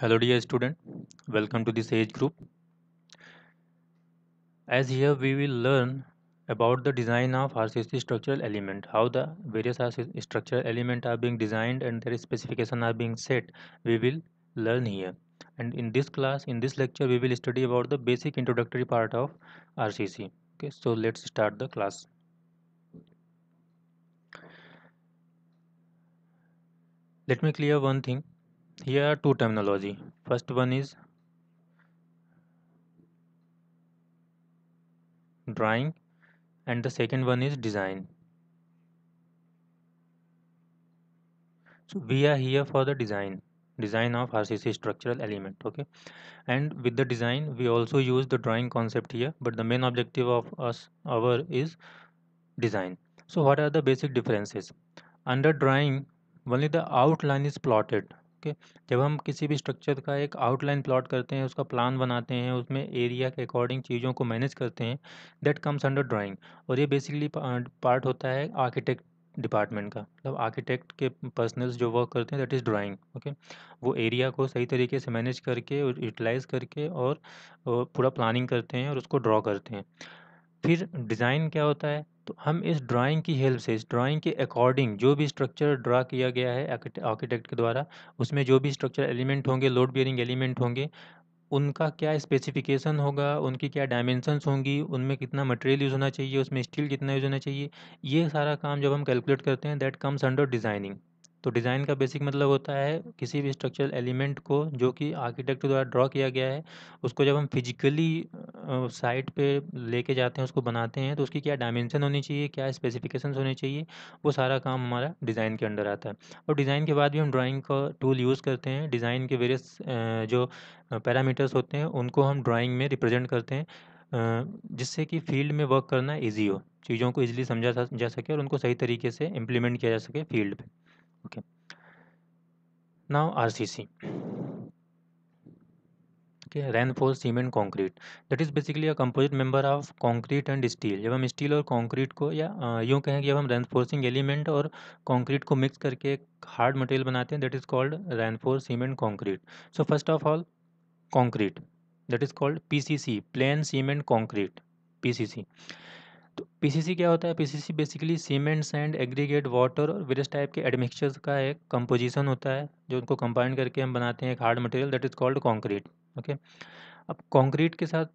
Hello dear student, welcome to this age group. As here we will learn about the design of RCC structural element, how the various RCC structural element are being designed and their specification are being set, we will learn here. And in this class, in this lecture, we will study about the basic introductory part of RCC. Okay, so let's start the class. Let me clear one thing here are two terminology first one is drawing and the second one is design so we are here for the design design of RCC structural element okay and with the design we also use the drawing concept here but the main objective of us our is design so what are the basic differences under drawing only the outline is plotted okay जब हम किसी भी structure का एक outline plot करते हैं उसका plan बनाते हैं उसमें एरिया के अकॉर्डिंग चीज़ों को मैनेज करते हैं दैट कम्स अंडर ड्राइंग और ये बेसिकली पार्ट होता है आर्किटेक्ट डिपार्टमेंट का मतलब आर्किटेक्ट के पर्सनल्स जो वर्क करते हैं दैट इज़ ड्राइंग ओके वो एरिया को सही तरीके से मैनेज करके यूटिलाइज करके और पूरा प्लानिंग करते हैं और उसको ड्रॉ करते हैं फिर डिज़ाइन क्या होता है तो हम इस ड्राइंग की हेल्प से इस ड्राइंग के अकॉर्डिंग जो भी स्ट्रक्चर ड्रा किया गया है आर्किटेक्ट के द्वारा उसमें जो भी स्ट्रक्चर एलिमेंट होंगे लोड बियरिंग एलिमेंट होंगे उनका क्या स्पेसिफिकेशन होगा उनकी क्या डायमेंशंस होंगी उनमें कितना मटेरियल यूज़ होना चाहिए उसमें स्टील कितना यूज़ होना चाहिए ये सारा काम जब हम कैलकुलेट करते हैं दैट कम्स अंडर डिज़ाइनिंग तो डिज़ाइन का बेसिक मतलब होता है किसी भी स्ट्रक्चरल एलिमेंट को जो कि आर्किटेक्ट द्वारा ड्रॉ किया गया है उसको जब हम फिजिकली साइट पे लेके जाते हैं उसको बनाते हैं तो उसकी क्या डायमेंशन होनी चाहिए क्या स्पेसिफिकेशन होने चाहिए वो सारा काम हमारा डिज़ाइन के अंडर आता है और डिज़ाइन के बाद भी हम ड्राॅइंग का टूल यूज़ करते हैं डिज़ाइन के वेरियस जो पैरामीटर्स होते हैं उनको हम ड्राॅइंग में रिप्रजेंट करते हैं जिससे कि फील्ड में वर्क करना ईजी हो चीज़ों को ईजिली समझा जा सके और उनको सही तरीके से इम्प्लीमेंट किया जा सके फील्ड पर okay now rcc okay rainfall cement concrete that is basically a composite member of concrete and steel जब हम स्टील और कंक्रीट को या यूँ कहें कि जब हम रेनफोर्सिंग एलिमेंट और कंक्रीट को मिक्स करके एक हार्ड मटेरियल बनाते हैं that is called reinforced cement concrete so first of all concrete that is called PCC plain cement concrete PCC तो पीसीसी क्या होता है PCC basically cement sand aggregate water और वेरियस टाइप के एडमिक्सचर्स का एक कंपोजिशन होता है जो उनको कंबाइन करके हम बनाते हैं एक hard material that is called concrete okay अब कॉन्क्रीट के साथ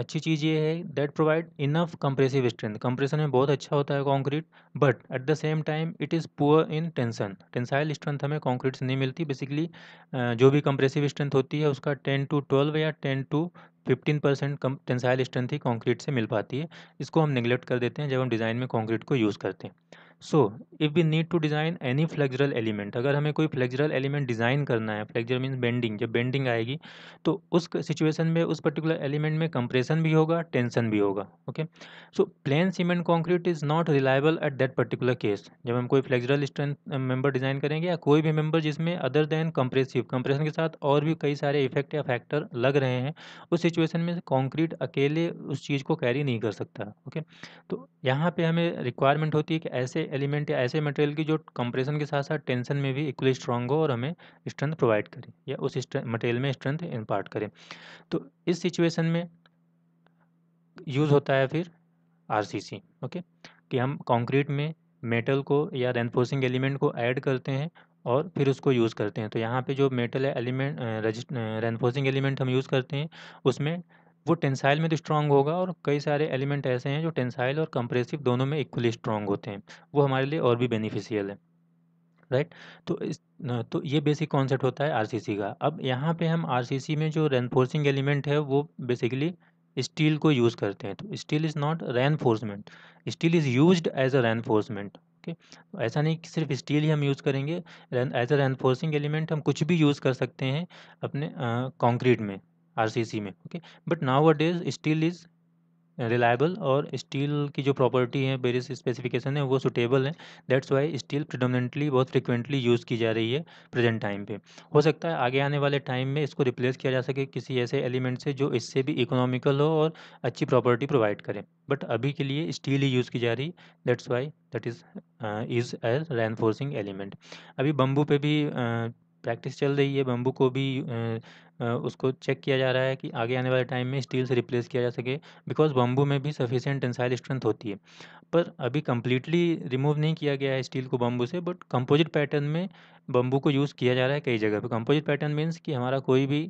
अच्छी चीज़ ये है that provide enough compressive strength compression में बहुत अच्छा होता है concrete but at the same time it is poor in tension tensile strength हमें कंक्रीट से नहीं मिलती बेसिकली जो भी कंप्रेसिव स्ट्रेंथ होती है उसका टेन टू ट्वेल्व या ten to fifteen percent tensile strength ही कॉन्क्रीट से मिल पाती है इसको हम निगलेक्ट कर देते हैं जब हम डिज़ाइन में कॉन्क्रीट को यूज़ करते हैं so if we need to design any flexural element अगर हमें कोई फ्लेक्जरल एलिमेंट डिज़ाइन करना है फ्लेक्जर मीन्स बेंडिंग जब बेंडिंग आएगी तो उस सिचुएशन में उस पर्टिकुलर एलिमेंट में कंप्रेशन भी होगा टेंशन भी होगा okay so plain cement concrete is not reliable at that particular case जब हम कोई फ्लेक्जरल स्ट्रेंथ मेंबर डिज़ाइन करेंगे या कोई भी मेंबर जिसमें अदर देन कंप्रेसिव कंप्रेशन के साथ और भी कई सारे इफेक्ट या फैक्टर लग रहे हैं उस सिचुएशन में कॉन्क्रीट अकेले उस चीज़ को कैरी नहीं कर सकता ओके okay? तो यहाँ पर हमें रिक्वायरमेंट होती है कि ऐसे एलिमेंट या ऐसे मटेरियल की जो कंप्रेशन के साथ साथ टेंशन में भी इक्वली स्ट्रांग हो और हमें स्ट्रेंथ प्रोवाइड करे या उस मटेरियल में स्ट्रेंथ इम्पार्ट करें तो इस सिचुएशन में यूज़ होता है फिर आर ओके कि हम कॉन्क्रीट में मेटल को या रेनफोर्सिंग एलिमेंट को ऐड करते हैं और फिर उसको यूज़ करते हैं तो यहाँ पे जो मेटल है एलिमेंट रेनफोर्सिंग एलिमेंट हम यूज़ करते हैं उसमें वो टेंसाइल में तो स्ट्रांग होगा और कई सारे एलिमेंट ऐसे हैं जो टेंसाइल और कंप्रेसिव दोनों में इक्वली स्ट्रांग होते हैं वो हमारे लिए और भी बेनिफिशियल है राइट right? तो इस तो ये बेसिक कॉन्सेप्ट होता है आरसीसी का अब यहाँ पे हम आरसीसी में जो रेनफोर्सिंग एलिमेंट है वो बेसिकली स्टील को यूज़ करते हैं तो steel is not reinforcement steel is used as a reinforcement okay ऐसा नहीं कि सिर्फ स्टील ही हम यूज़ करेंगे एज अ रेनफोर्सिंग एलिमेंट हम कुछ भी यूज़ कर सकते हैं अपने कॉन्क्रीट में आरसीसी में okay but nowadays steel is reliable और स्टील की जो प्रॉपर्टी है बेरिस स्पेसिफिकेशन है वो सुटेबल है दैट्स वाई स्टील प्रिडोमिनेंटली बहुत फ्रिक्वेंटली यूज़ की जा रही है प्रेजेंट टाइम पे हो सकता है आगे आने वाले टाइम में इसको रिप्लेस किया जा सके किसी ऐसे एलिमेंट से जो इससे भी इकोनॉमिकल हो और अच्छी प्रॉपर्टी प्रोवाइड करें बट अभी के लिए स्टील ही यूज़ की जा रही that's why that is is as reinforcing element अभी बम्बू पे भी uh, प्रैक्टिस चल रही है बम्बू को भी उसको चेक किया जा रहा है कि आगे आने वाले टाइम में स्टील से रिप्लेस किया जा सके बिकॉज बम्बू में भी सफिशेंट टेंसाइल स्ट्रेंथ होती है पर अभी कम्प्लीटली रिमूव नहीं किया गया है स्टील को बम्बू से बट कंपोजिट पैटर्न में बम्बू को यूज़ किया जा रहा है कई जगह पर कंपोजिट पैटर्न मीन्स कि हमारा कोई भी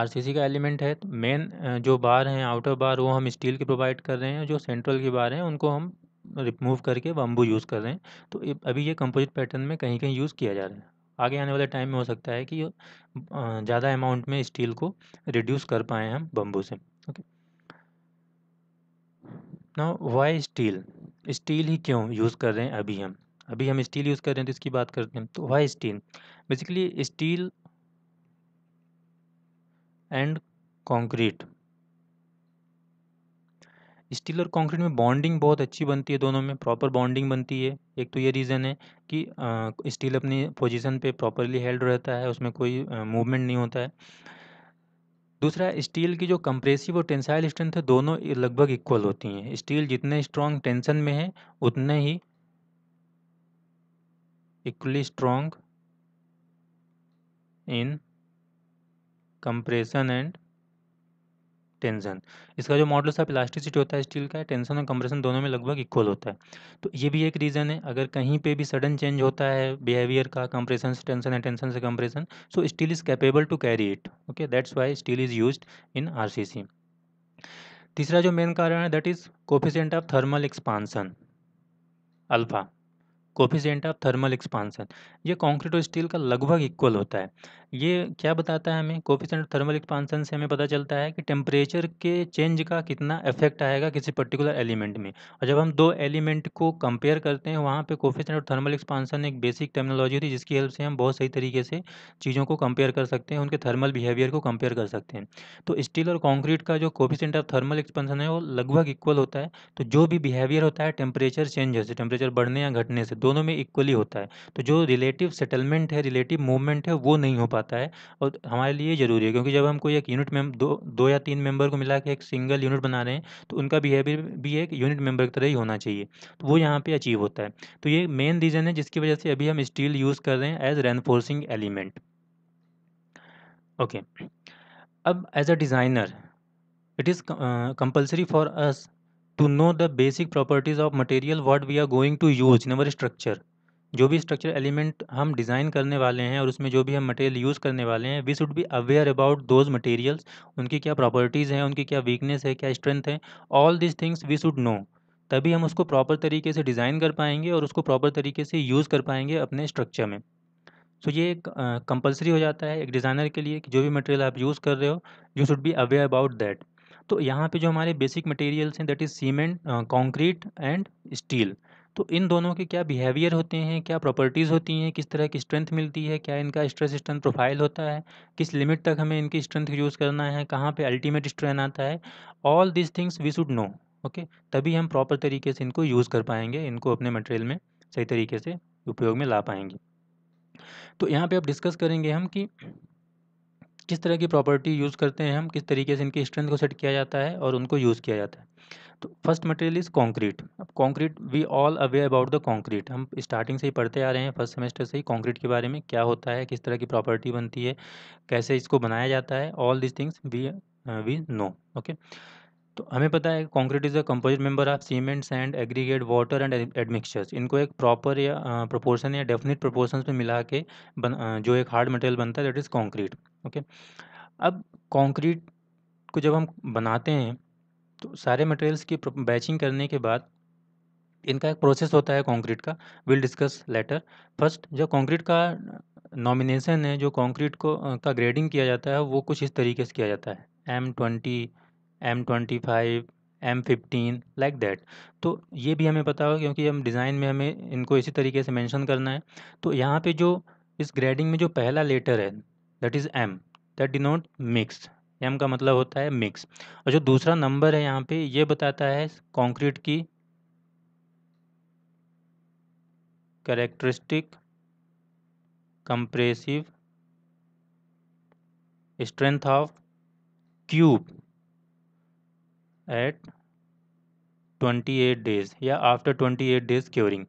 आरसीसी का एलिमेंट है तो मेन जो बार हैं आउटर बार वो हम स्टील के प्रोवाइड कर रहे हैं जो सेंट्रल की बार हैं उनको हम रिमूव करके बम्बू यूज़ कर रहे हैं तो अभी ये कंपोजिट पैटर्न में कहीं कहीं यूज़ किया जा रहा है आगे आने वाले टाइम में हो सकता है कि ज़्यादा अमाउंट में स्टील को रिड्यूस कर पाएँ हम बम्बू से ओके ना वाई स्टील स्टील ही क्यों यूज़ कर रहे हैं अभी हम अभी हम स्टील यूज़ कर रहे हैं तो इसकी बात करते हैं तो why steel basically steel and concrete steel और कंक्रीट में बॉन्डिंग बहुत अच्छी बनती है दोनों में प्रॉपर बॉन्डिंग बनती है एक तो ये रीज़न है कि स्टील अपनी पोजीशन पे प्रॉपरली हेल्ड रहता है उसमें कोई मूवमेंट नहीं होता है दूसरा स्टील की जो कंप्रेसिव और टेंसाइल स्ट्रेंथ है दोनों लगभग इक्वल होती हैं स्टील जितने स्ट्रॉन्ग टेंशन में है उतने ही equally strong in compression and tension इसका जो मॉडल ऑफ प्लास्टिसिटी होता है स्टील का टेंशन और कंप्रेशन दोनों में लगभग इक्वल होता है तो ये भी एक रीज़न है अगर कहीं पे भी सडन चेंज होता है बिहेवियर का कंप्रेशन से टेंशन है टेंशन से compression so steel is capable to carry it okay that's why steel is use in R तीसरा जो मेन कारण है that is coefficient of thermal expansion alpha coefficient of thermal expansion ये concrete और steel का लगभग equal होता है ये क्या बताता है हमें कोफिशिएंट ऑफ थर्मल एक्सपांसन से हमें पता चलता है कि टेम्परेचर के चेंज का कितना इफेक्ट आएगा किसी पर्टिकुलर एलिमेंट में और जब हम दो एलिमेंट को कंपेयर करते हैं वहाँ पर कोफिशिएंट ऑफ थर्मल एक्सपांसन एक बेसिक टेक्नोलॉजी थी जिसकी हेल्प से हम बहुत सही तरीके से चीज़ों को कंपेयर कर सकते हैं उनके थर्मल बिहेवियर को कंपेयर कर सकते हैं तो स्टील और कॉन्क्रीट का जो कोफिशिएंट ऑफ थर्मल एक्सपांसन है वो लगभग इक्वल होता है तो जो भी बिहेवियर होता है टेम्परेचर चेंज से टेम्परेचर बढ़ने या घटने से दो दोनों में इक्वली होता है तो जो रिलेटिव सेटलमेंट है रिलेटिव मूवमेंट है वो नहीं हो पाता है और हमारे लिए ज़रूरी है क्योंकि जब हम कोई एक यूनिट में दो दो या तीन मेंबर को मिला के एक सिंगल यूनिट बना रहे हैं तो उनका बिहेवियर भी एक यूनिट मेंबर की तरह ही होना चाहिए तो वो यहाँ पर अचीव होता है तो ये मेन रीज़न है जिसकी वजह से अभी हम स्टील यूज़ कर रहे हैं एज रेनफोर्सिंग एलिमेंट ओके अब as a designer it is compulsory for us to know the basic properties of material what we are going to use number structure जो भी स्ट्रक्चर एलिमेंट हम design करने वाले हैं और उसमें जो भी हम मटेरियल यूज़ करने वाले हैं we should be aware about those materials उनकी क्या प्रॉपर्टीज़ हैं उनकी क्या वीकनेस है क्या स्ट्रेंथ है all this things we should know तभी हम उसको प्रॉपर तरीके से डिज़ाइन कर पाएंगे और उसको प्रॉपर तरीके से यूज़ कर पाएंगे अपने स्ट्रक्चर में सो so, ये एक कंपलसरी uh, हो जाता है एक डिज़ाइनर के लिए कि जो भी मटेरियल आप यूज़ कर रहे हो you should be aware about that तो यहाँ पे जो हमारे बेसिक मटेरियल्स हैं that is cement concrete and steel तो इन दोनों के क्या बिहेवियर होते हैं क्या प्रॉपर्टीज़ होती हैं किस तरह की स्ट्रेंथ मिलती है क्या इनका स्ट्रेस स्ट्रेंथ प्रोफाइल होता है किस लिमिट तक हमें इनकी स्ट्रेंथ यूज़ करना है कहाँ पे अल्टीमेट स्ट्रेंथ आता है all this things we should know okay तभी हम प्रॉपर तरीके से इनको यूज़ कर पाएंगे इनको अपने मटेरियल में सही तरीके से उपयोग में ला पाएंगे तो यहाँ पर अब डिस्कस करेंगे हम कि किस तरह की प्रॉपर्टी यूज़ करते हैं हम किस तरीके से इनकी स्ट्रेंथ को सेट किया जाता है और उनको यूज़ किया जाता है तो फर्स्ट मटेरियल इज़ कॉन्क्रीट अब concrete we all aware about the concrete हम स्टार्टिंग से ही पढ़ते आ रहे हैं फर्स्ट सेमेस्टर से ही कॉन्क्रीट के बारे में क्या होता है किस तरह की प्रॉपर्टी बनती है कैसे इसको बनाया जाता है all this things we we know okay तो हमें पता है concrete is a composite member of cement sand aggregate water and admixtures इनको एक प्रॉपर या प्रोपोर्शन या डेफिनेट प्रोपोर्शन में मिला के बन, जो एक हार्ड मटेरियल बनता है दैट इज़ कॉन्क्रीट ओके अब कॉन्क्रीट को जब हम बनाते हैं तो सारे मटेरियल्स की बैचिंग करने के बाद इनका एक प्रोसेस होता है कॉन्क्रीट का विल डिस्कस लेटर फर्स्ट जो कॉन्क्रीट का नॉमिनेशन है जो कॉन्क्रीट को का ग्रेडिंग किया जाता है वो कुछ इस तरीके से किया जाता है M twenty M twenty five M fifteen like that तो ये भी हमें पता होगा क्योंकि हम डिज़ाइन में हमें इनको इसी तरीके से मैंशन करना है तो यहाँ पर जो इस ग्रेडिंग में जो पहला लेटर है that is M that not mix M का मतलब होता है मिक्स और जो दूसरा नंबर है यहाँ पे ये बताता है कंक्रीट की characteristic compressive strength of cube at 28 days या आफ्टर 28 डेज़ क्योरिंग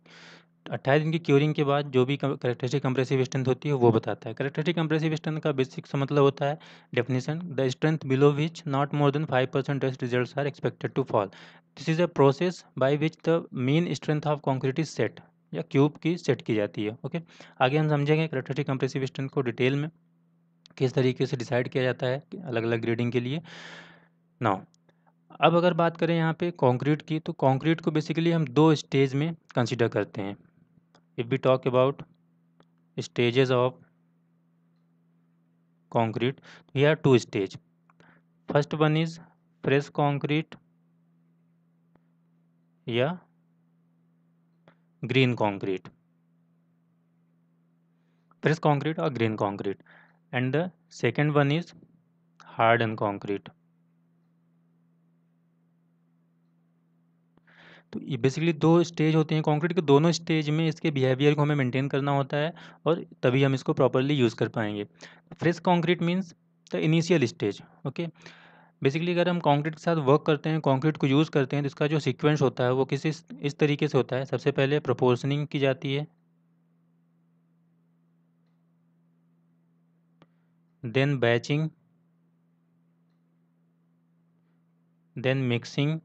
28 दिन की क्योरिंग के बाद जो भी करेक्टरिस्टिक कंप्रेसिव स्ट्रेंथ होती है वो बताता है करेक्टरिस्टिक कंप्रेसिव स्ट्रेंथ का बेसिक सा मतलब होता है definition the strength below which not more than five percent test result are expected to fall this is a process by which the mean strength of concrete is set या cube की set की जाती है okay okay? आगे हम समझेंगे characteristic compressive strength को detail में किस तरीके से डिसाइड किया जाता है अलग अलग ग्रेडिंग के लिए नाउ अब अगर बात करें यहाँ पे कंक्रीट की तो कंक्रीट को बेसिकली हम दो स्टेज में कंसिडर करते हैं if we talk about stages of concrete we are two stage first one is fresh concrete या ग्रीन कंक्रीट फ्रेश कंक्रीट और green concrete and the second one is hardened concrete तो ये basically दो stage होते हैं concrete के दोनों stage में इसके बिहेवियर को हमें मेंटेन करना होता है और तभी हम इसको प्रॉपरली यूज़ कर पाएंगे fresh concrete means the initial stage okay basically अगर हम कंक्रीट के साथ वर्क करते हैं कंक्रीट को यूज़ करते हैं तो इसका जो सिक्वेंस होता है वो किसी इस तरीके से होता है सबसे पहले प्रपोर्सनिंग की जाती है then batching then mixing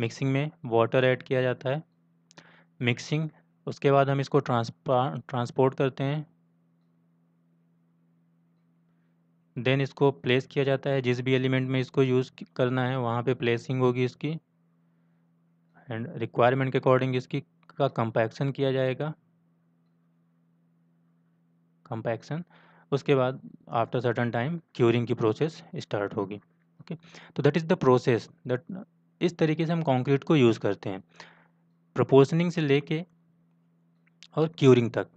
mixing में वाटर ऐड किया जाता है मिक्सिंग उसके बाद हम इसको ट्रांसपा ट्रांसपोर्ट करते हैं देन इसको प्लेस किया जाता है जिस भी एलिमेंट में इसको यूज़ करना है वहाँ पे प्लेसिंग होगी इसकी एंड रिक्वायरमेंट के अकॉर्डिंग इसकी का कंपैक्शन किया जाएगा कंपैक्शन उसके बाद आफ्टर सर्टन टाइम क्यूरिंग की प्रोसेस स्टार्ट होगी ओके तो दैट इज़ द प्रोसेस दैट इस तरीके से हम कंक्रीट को यूज़ करते हैं प्रपोशनिंग से लेके और क्यूरिंग तक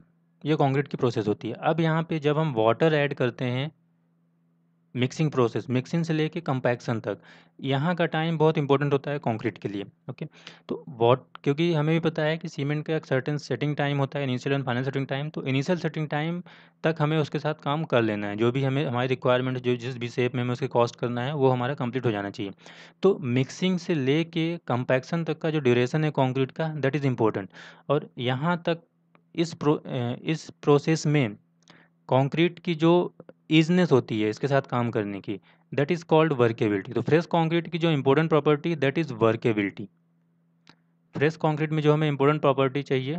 ये कंक्रीट की प्रोसेस होती है अब यहाँ पे जब हम वाटर ऐड करते हैं मिक्सिंग प्रोसेस मिक्सिंग से लेके कंपैक्शन तक यहाँ का टाइम बहुत इंपॉर्टेंट होता है कंक्रीट के लिए ओके तो वॉट क्योंकि हमें भी पता है कि सीमेंट का एक सर्टेन सेटिंग टाइम होता है initial and final setting time तो इनिशियल सेटिंग टाइम तक हमें उसके साथ काम कर लेना है जो भी हमें हमारी रिक्वायरमेंट जो जिस भी शेप में हमें उसके कॉस्ट करना है वो हमारा कंप्लीट हो जाना चाहिए तो मिक्सिंग से ले कंपैक्शन तक का जो ड्यूरेशन है कॉन्क्रीट का दैट इज़ इम्पोर्टेंट और यहाँ तक इस प्रो इस प्रोसेस में कंक्रीट की जो ईजनेस होती है इसके साथ काम करने की दैट इज़ कॉल्ड वर्केबिलिटी तो फ्रेश कॉन्क्रीट की जो important property that is workability fresh concrete में जो हमें इंपॉर्टेंट प्रॉपर्टी चाहिए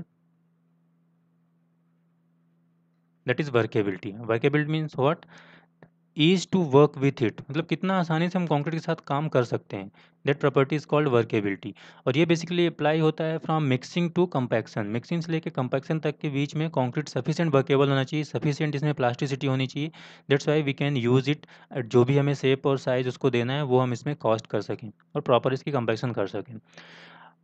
that is workability workability means what ease to work with it मतलब कितना आसानी से हम कॉन्क्रीट के साथ काम कर सकते हैं that property is called workability और ये बेसिकली अप्लाई होता है from mixing to compaction mixing से लेकर कंपैक्शन तक के बीच में कॉन्क्रीट सफिशियंट वर्केबल होना चाहिए सफिशियंट इसमें प्लास्टिसिटी होनी चाहिए that's why we can use it जो भी हमें शेप और साइज उसको देना है वो हम इसमें कॉस्ट कर सकें और प्रॉपर इसकी कंपैक्शन कर सकें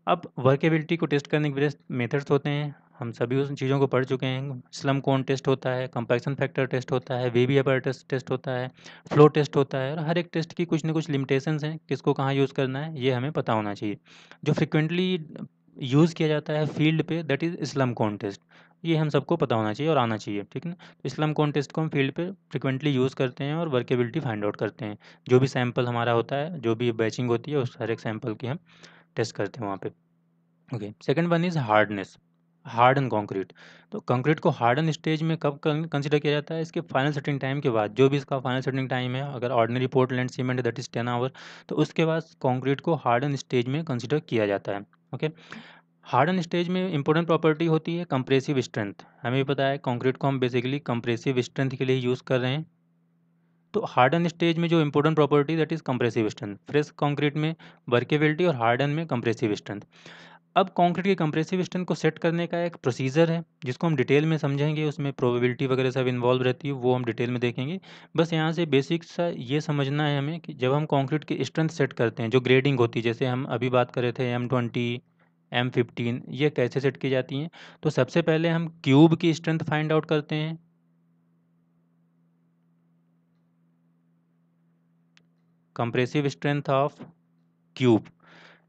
अब वर्केबिलिटी को टेस्ट करने के मेथड्स होते हैं हम सभी उन चीज़ों को पढ़ चुके हैं स्लम कोन टेस्ट होता है कंपैक्शन फैक्टर टेस्ट होता है वेबी अपर टेस्ट टेस्ट होता है फ्लो टेस्ट होता है और हर एक टेस्ट की कुछ ना कुछ लिमिटेशंस हैं किसको कहाँ यूज़ करना है ये हमें पता होना चाहिए जो फ्रिक्वेंटली यूज़ किया जाता है फील्ड पे that is slump cone test ये हम सबको पता होना चाहिए और आना चाहिए ठीक है तो स्लम कोन टेस्ट को हम फील्ड पे फ्रिक्वेंटली यूज़ करते हैं और वर्केबिलिटी फाइंड आउट करते हैं जो भी सैम्पल हमारा होता है जो भी बैचिंग होती है उस हर एक सैम्पल की हम टेस्ट करते हैं वहाँ पर okay second one is hardness harden concrete तो कंक्रीट को हार्डन स्टेज में कब कंसिडर किया जाता है इसके फाइनल सेटिंग टाइम के बाद जो भी इसका फाइनल सेटिंग टाइम है अगर ordinary Portland cement that is ten hour तो उसके बाद कंक्रीट को हार्डन स्टेज में कंसिडर किया जाता है ओके हार्डन स्टेज में इंपॉर्टेंट प्रॉपर्टी होती है कंप्रेसिव स्ट्रेंथ हमें पता है कंक्रीट को हम बेसिकली कंप्रेसिव स्ट्रेंथ के लिए यूज़ कर रहे हैं तो हार्डन स्टेज में जो important property that is compressive strength fresh concrete में वर्केबिलिटी और हार्डन में कंप्रेसिव स्ट्रेंथ अब कॉन्क्रीट के कंप्रेसिव स्ट्रेंथ को सेट करने का एक प्रोसीजर है जिसको हम डिटेल में समझेंगे उसमें प्रोबेबिलिटी वगैरह सब इन्वॉल्व रहती है वो हम डिटेल में देखेंगे बस यहाँ से बेसिक सा ये समझना है हमें कि जब हम कॉन्क्रीट की स्ट्रेंथ सेट करते हैं जो ग्रेडिंग होती है जैसे हम अभी बात कर रहे थे एम ट्वेंटी एम फिफ्टीन ये कैसे सेट की जाती हैं तो सबसे पहले हम क्यूब की स्ट्रेंथ फाइंड आउट करते हैं कंप्रेसिव स्ट्रेंथ ऑफ क्यूब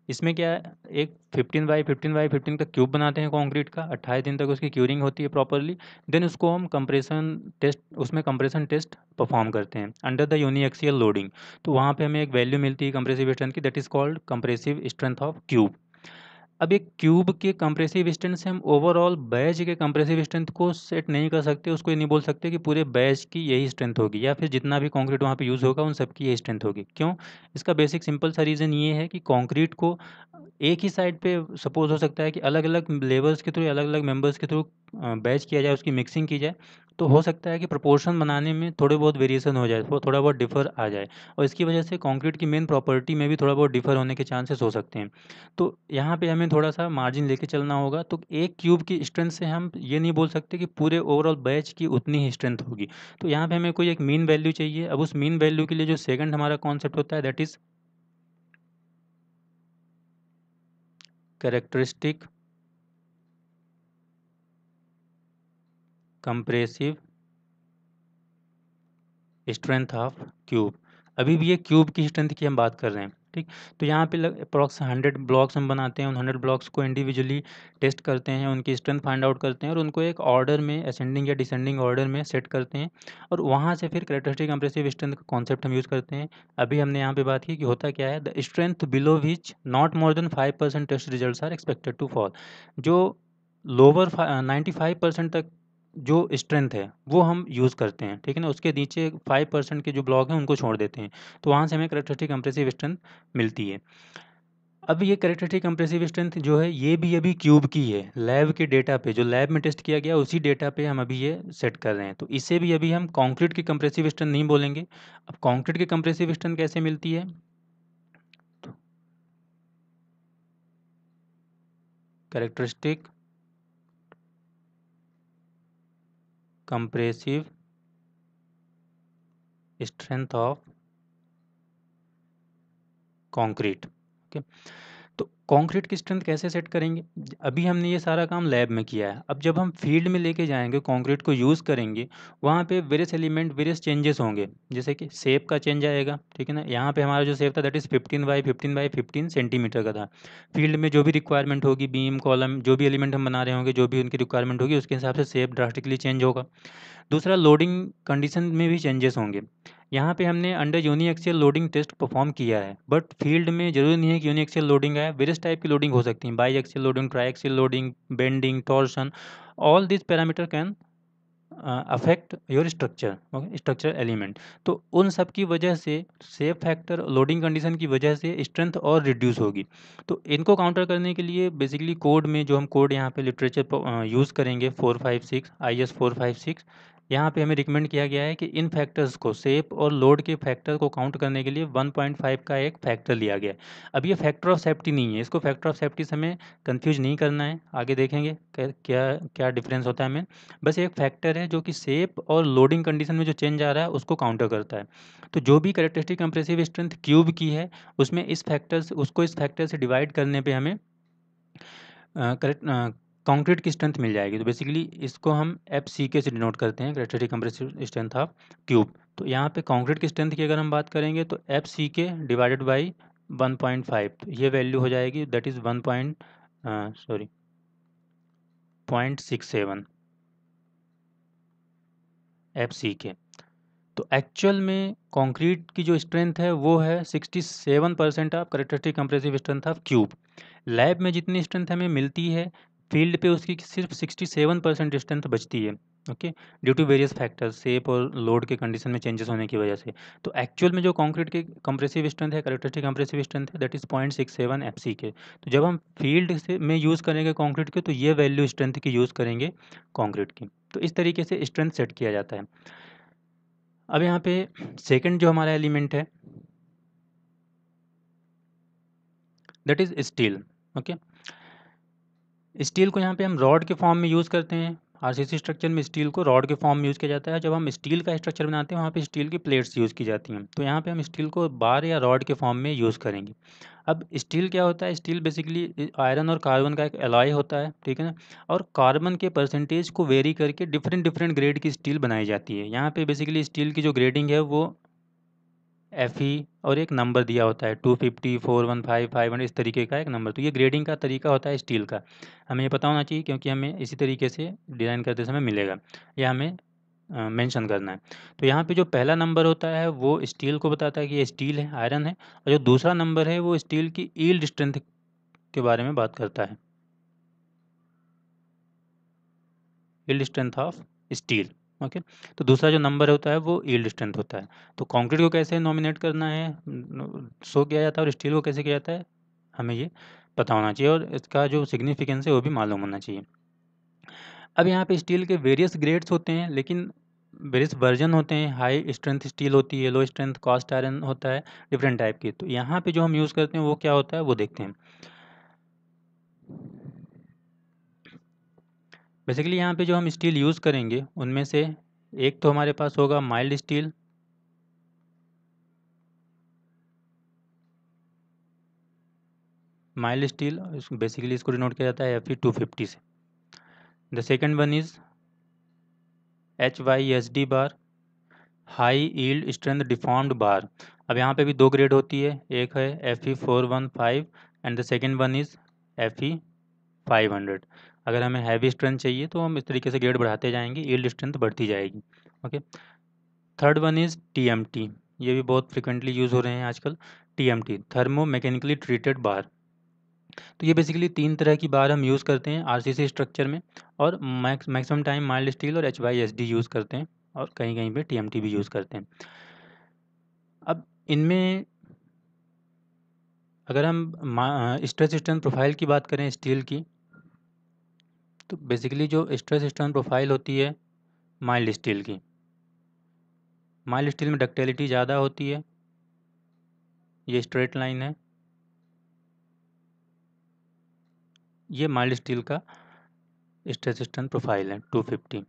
इसमें क्या है एक 15 बाई 15 बाई 15 का क्यूब बनाते हैं कंक्रीट का 28 दिन तक उसकी क्यूरिंग होती है प्रॉपरली देन उसको हम कंप्रेशन टेस्ट उसमें कंप्रेशन टेस्ट परफॉर्म करते हैं अंडर द यूनिएक्सियल लोडिंग तो वहाँ पे हमें एक वैल्यू मिलती है कंप्रेसिव स्ट्रेंथ की that is called compressive strength of cube अब एक क्यूब के कंप्रेसिव स्ट्रेंथ से हम ओवरऑल बैज के कंप्रेसिव स्ट्रेंथ को सेट नहीं कर सकते उसको ये नहीं बोल सकते कि पूरे बैज की यही स्ट्रेंथ होगी या फिर जितना भी कंक्रीट वहाँ पे यूज़ होगा उन सबकी यही स्ट्रेंथ होगी क्यों इसका बेसिक सिंपल सा रीज़न ये है कि कंक्रीट को एक ही साइड पे सपोज हो सकता है कि अलग अलग लेवल्स के थ्रू अलग अलग मेंबर्स के थ्रू बैच किया जाए उसकी मिक्सिंग की जाए तो हो सकता है कि प्रोपोर्शन बनाने में थोड़े बहुत वेरिएशन हो जाए थोड़ा बहुत डिफर आ जाए और इसकी वजह से कंक्रीट की मेन प्रॉपर्टी में भी थोड़ा बहुत डिफर होने के चांसेस हो सकते हैं तो यहाँ पे हमें थोड़ा सा मार्जिन लेके चलना होगा तो एक क्यूब की स्ट्रेंथ से हम ये नहीं बोल सकते कि पूरे ओवरऑल बैच की उतनी ही स्ट्रेंथ होगी तो यहाँ पर हमें कोई एक मेन वैल्यू चाहिए अब उस मेन वैल्यू के लिए जो सेकेंड हमारा कॉन्सेप्ट होता है that is characteristic compressive strength of cube अभी भी ये क्यूब की स्ट्रेंथ की हम बात कर रहे हैं ठीक तो यहाँ पे अप्रॉक्स हंड्रेड ब्लॉक्स हम बनाते हैं उन हंड्रेड ब्लॉक्स को इंडिविजुअली टेस्ट करते हैं उनकी स्ट्रेंथ फाइंड आउट करते हैं और उनको एक ऑर्डर में असेंडिंग या डिसेंडिंग ऑर्डर में सेट करते हैं और वहाँ से फिर करेक्टरिस्टिक कंप्रेसिव स्ट्रेंथ का कॉन्सेप्ट हम यूज़ करते हैं अभी हमने यहाँ पर बात की कि होता क्या है the strength below which not more than five percent test result are expected to fall जो लोअर नाइन्टी फाइव परसेंट तक जो स्ट्रेंथ है वो हम यूज़ करते हैं ठीक है ना उसके नीचे फाइव परसेंट के जो ब्लॉक हैं उनको छोड़ देते हैं तो वहाँ से हमें करेक्टरिस्टिक कंप्रेसिव स्ट्रेंथ मिलती है अब ये करेक्टरिस्टिक कंप्रेसिव स्ट्रेंथ जो है ये भी अभी क्यूब की है लैब के डेटा पे जो लैब में टेस्ट किया गया उसी डेटा पे हम अभी ये सेट कर रहे हैं तो इसे भी अभी हम कॉन्क्रीट की कंप्रेसिव स्ट्रेंथ नहीं बोलेंगे अब कॉन्क्रीट की कंप्रेसिव स्ट्रेंथ कैसे मिलती है करेक्टरिस्टिक तो, compressive strength of concrete okay concrete की स्ट्रेंथ कैसे सेट करेंगे अभी हमने ये सारा काम लैब में किया है अब जब हम फील्ड में लेके जाएंगे कंक्रीट को यूज़ करेंगे वहाँ पे वेरियस एलिमेंट वेरियस चेंजेस होंगे जैसे कि सेप का चेंज आएगा ठीक है ना यहाँ पे हमारा जो सेप था that is fifteen by fifteen by fifteen centimetre का था फील्ड में जो भी रिक्वायरमेंट होगी बीम कॉलम जो भी एलिमेंट हम बना रहे होंगे जो भी उनकी रिक्वायरमेंट होगी उसके हिसाब से सेप ड्रास्टिकली चेंज होगा दूसरा लोडिंग कंडीशन में भी चेंजेस होंगे यहाँ पे हमने under uniaxial loading test perform किया है बट फील्ड में जरूरी नहीं है कि यूनि एक्सेल लोडिंग है वेरियस टाइप की लोडिंग हो सकती है biaxial loading triaxial loading bending torsion all this parameter can affect your structure structure element तो उन सब की वजह से सेफ फैक्टर लोडिंग कंडीशन की वजह से स्ट्रेंथ और रिड्यूस होगी तो इनको काउंटर करने के लिए बेसिकली कोड में जो हम कोड यहाँ पे लिटरेचर यूज़ uh, करेंगे four five six I S four five six यहाँ पे हमें रिकमेंड किया गया है कि इन फैक्टर्स को सेप और लोड के फैक्टर को काउंट करने के लिए 1.5 का एक फैक्टर लिया गया है अब ये फैक्टर ऑफ सेफ्टी नहीं है इसको फैक्टर ऑफ सेफ्टी से हमें कन्फ्यूज़ नहीं करना है आगे देखेंगे क्या क्या डिफरेंस होता है हमें बस एक फैक्टर है जो कि सेप और लोडिंग कंडीशन में जो चेंज आ रहा है उसको काउंटर करता है तो जो भी करेक्टरिस्टिक कंप्रेसिव स्ट्रेंथ क्यूब की है उसमें इस फैक्टर उसको इस फैक्टर से डिवाइड करने पर हमें करेक्ट कॉन्क्रीट की स्ट्रेंथ मिल जाएगी तो बेसिकली इसको हम एफ सी के से डिनोट करते हैं characteristic compressive strength of cube तो यहाँ पे कॉन्क्रीट की स्ट्रेंथ की अगर हम बात करेंगे तो एफ सी के डिवाइडेड बाई वन फाइव तो ये वैल्यू हो जाएगी that is one point sorry point six seven F C K तो एक्चुअल में कंक्रीट की जो स्ट्रेंथ है वो है sixty seven percent of characteristic compressive strength of cube lab में जितनी स्ट्रेंथ हमें मिलती है फील्ड पे उसकी सिर्फ 67 परसेंट स्ट्रेंथ बचती है okay due to various factors shape और लोड के कंडीशन में चेंजेस होने की वजह से तो एक्चुअल में जो कंक्रीट की कंप्रेसिव स्ट्रेंथ है करेक्टरिस्टिक कंप्रेसिव स्ट्रेंथ है that is point six seven F C K तो जब हम फील्ड से में यूज़ करेंगे कॉन्क्रीट के तो ये वैल्यू स्ट्रेंथ की यूज़ करेंगे कॉन्क्रीट की तो इस तरीके से स्ट्रेंथ सेट किया जाता है अब यहाँ पे सेकेंड जो हमारा एलिमेंट है that is steel okay okay? Steel को यहाँ पे हम रॉड के फॉर्म में यूज़ करते हैं आरसीसी स्ट्रक्चर में स्टील को रॉड के फॉर्म में यूज़ किया जाता है जब हम स्टील का स्ट्रक्चर बनाते हैं वहाँ पे स्टील की प्लेट्स यूज़ की जाती हैं तो यहाँ पे हम स्टील को बार या रॉड के फॉर्म में यूज़ करेंगे अब स्टील क्या होता है स्टील बेसिकली आयरन और कार्बन का एक अलाई होता है ठीक है ना और कार्बन के परसेंटेज को वेरी करके डिफरेंट डिफरेंट ग्रेड की स्टील बनाई जाती है यहाँ पर बेसिकली स्टील की जो ग्रेडिंग है वो एफ ई e और एक नंबर दिया होता है two fifty four one five five hundred इस तरीके का एक नंबर तो ये ग्रेडिंग का तरीका होता है स्टील का हमें ये पता होना चाहिए क्योंकि हमें इसी तरीके से डिज़ाइन करते समय मिलेगा यह हमें मेंशन करना है तो यहाँ पे जो पहला नंबर होता है वो स्टील को बताता है कि ये स्टील है आयरन है और जो दूसरा नंबर है वो स्टील की ईल्ड स्ट्रेंथ के बारे में बात करता है yield strength of steel okay तो दूसरा जो नंबर होता है वो ईल्ड स्ट्रेंथ होता है तो कंक्रीट को कैसे नॉमिनेट करना है शो किया जाता है और स्टील को कैसे किया जाता है हमें ये पता होना चाहिए और इसका जो सिग्निफिकेंस है वो भी मालूम होना चाहिए अब यहाँ पे स्टील के वेरियस ग्रेड्स होते हैं लेकिन वेरियस वर्जन होते हैं हाई स्ट्रेंथ स्टील होती है लो स्ट्रेंथ कॉस्ट आयरन होता है डिफरेंट टाइप की तो यहाँ पे जो हम यूज़ करते हैं वो क्या होता है वो देखते हैं बेसिकली यहाँ पे जो हम स्टील यूज़ करेंगे उनमें से एक तो हमारे पास होगा mild steel mild steel basically इसको डिनोट किया जाता है एफ ई टू फिफ्टी से the second one is H Y S D bar high yield strength deformed bar अब यहाँ पे भी दो ग्रेड होती है एक है F E four one five and the second one is F E five hundred अगर हमें हैवी स्ट्रेंथ चाहिए तो हम इस तरीके से गेट बढ़ाते जाएंगे ईल्ड स्ट्रेंथ बढ़ती जाएगी okay third one is T M T ये भी बहुत फ्रिक्वेंटली यूज़ हो रहे हैं आजकल T M T thermo mechanically treated bar तो ये बेसिकली तीन तरह की बार हम यूज़ करते हैं आर सी सी स्ट्रक्चर में और मैक्सिमम टाइम माइल्ड स्टील और H Y S D use करते हैं और कहीं कहीं पर टी एम टी भी यूज़ करते हैं अब इनमें अगर हम स्ट्रेस स्ट्रेंथ प्रोफाइल की बात करें स्टील की तो बेसिकली जो स्ट्रेस स्टर्न प्रोफाइल होती है माइल्ड स्टील की माइल्ड स्टील में डक्टेलिटी ज़्यादा होती है ये स्ट्रेट लाइन है ये माइल्ड स्टील का स्ट्रेस स्टर्न प्रोफाइल है 250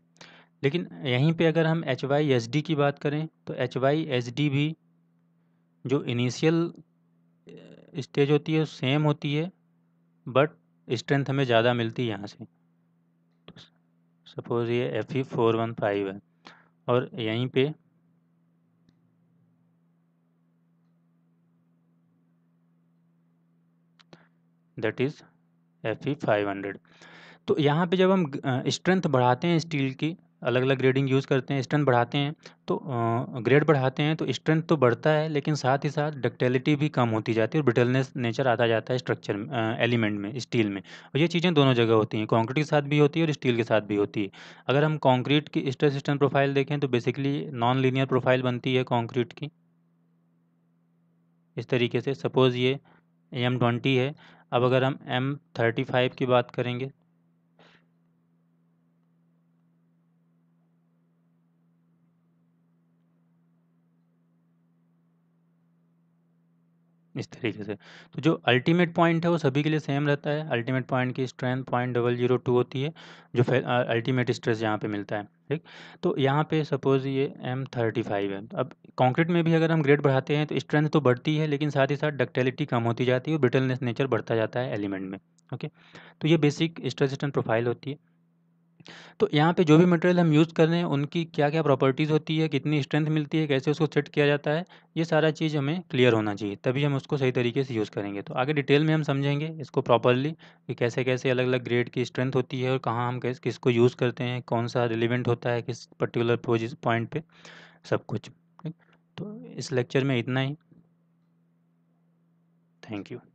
लेकिन यहीं पे अगर हम एच वाई एस डी की बात करें तो एच वाई एस डी भी जो इनिशियल स्टेज uh, होती है सेम होती है बट स्ट्रेंथ हमें ज़्यादा मिलती है यहाँ से सपोज़ ये F E four one five है और यहीं पे that is F E five hundred तो यहाँ पे जब हम स्ट्रेंथ बढ़ाते हैं स्टील की अलग अलग ग्रेडिंग यूज़ करते हैं स्ट्रेंथ बढ़ाते हैं तो ग्रेड बढ़ाते हैं तो स्ट्रेंथ तो बढ़ता है लेकिन साथ ही साथ डक्टेलिटी भी कम होती जाती है और ब्रिटलनेस नेचर आता जाता है स्ट्रक्चर में एलिमेंट में स्टील में और ये चीज़ें दोनों जगह होती हैं कॉन्क्रीट के साथ भी होती है और स्टील के साथ भी होती है अगर हम कॉन्क्रीट की स्ट्रेस स्ट्रेन प्रोफाइल देखें तो बेसिकली नॉन लीनियर प्रोफाइल बनती है कॉन्क्रीट की इस तरीके से सपोज़ ये एम ट्वेंटी है अब अगर हम एम थर्टी फाइव की बात करेंगे इस तरीके से तो जो अल्टीमेट पॉइंट है वो सभी के लिए सेम रहता है अल्टीमेट पॉइंट की strength point double zero two होती है जो अल्टीमेट स्ट्रेस यहाँ पे मिलता है ठीक तो यहाँ पे सपोज ये एम थर्टी फाइव है अब कंक्रीट में भी अगर हम ग्रेड बढ़ाते हैं तो स्ट्रेंथ तो बढ़ती है लेकिन साथ ही साथ डक्टेलिटी कम होती जाती है और ब्रिटलनेस नेचर बढ़ता जाता है एलिमेंट में ओके तो ये बेसिक स्ट्रेस प्रोफाइल होती है तो यहाँ पे जो भी मटेरियल हम यूज़ कर रहे हैं उनकी क्या-क्या प्रॉपर्टीज़ होती है, कितनी स्ट्रेंथ मिलती है, कैसे उसको सेट किया जाता है, ये सारा चीज़ हमें क्लियर होना चाहिए, तभी हम उसको सही तरीके से यूज़ करेंगे। तो आगे डिटेल में हम समझेंगे इसको प्रॉपर्ली कि कैसे-कैसे अलग-अलग ग्रेड की स्ट्रेंथ होती है और कहाँ हम कैस किसको यूज़ करते हैं, कौन-सा रिलीवेंट होता है किस पर्टिकुलर पॉइंट पर सब कुछ। तो इस लेक्चर में इतना ही। Thank you.